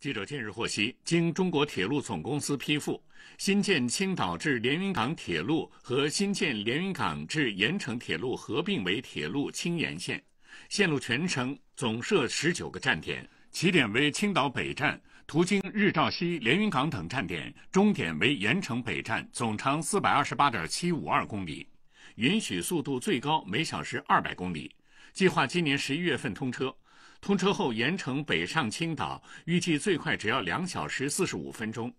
记者近日获悉，经中国铁路总公司批复，新建青岛至连云港铁路和新建连云港至盐城铁路合并为铁路青盐线，线路全程总设十九个站点，起点为青岛北站，途经日照西、连云港等站点，终点为盐城北站，总长四百二十八点七五二公里，允许速度最高每小时二百公里，计划今年十一月份通车。通车后，盐城北上青岛，预计最快只要两小时四十五分钟。